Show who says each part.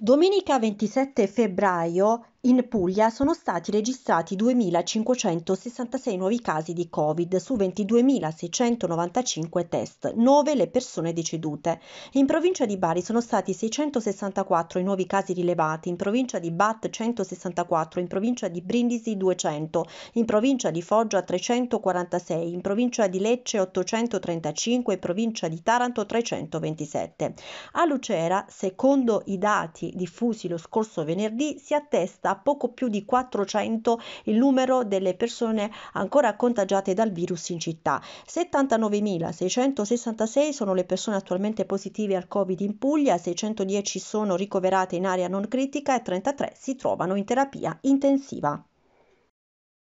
Speaker 1: Domenica 27 febbraio in Puglia sono stati registrati 2.566 nuovi casi di Covid su 22.695 test, 9 le persone decedute. In provincia di Bari sono stati 664 i nuovi casi rilevati, in provincia di Bat 164, in provincia di Brindisi 200, in provincia di Foggia 346, in provincia di Lecce 835, in provincia di Taranto 327. A Lucera, secondo i dati diffusi lo scorso venerdì, si attesta a poco più di 400 il numero delle persone ancora contagiate dal virus in città. 79.666 sono le persone attualmente positive al Covid in Puglia, 610 sono ricoverate in area non critica e 33 si trovano in terapia intensiva.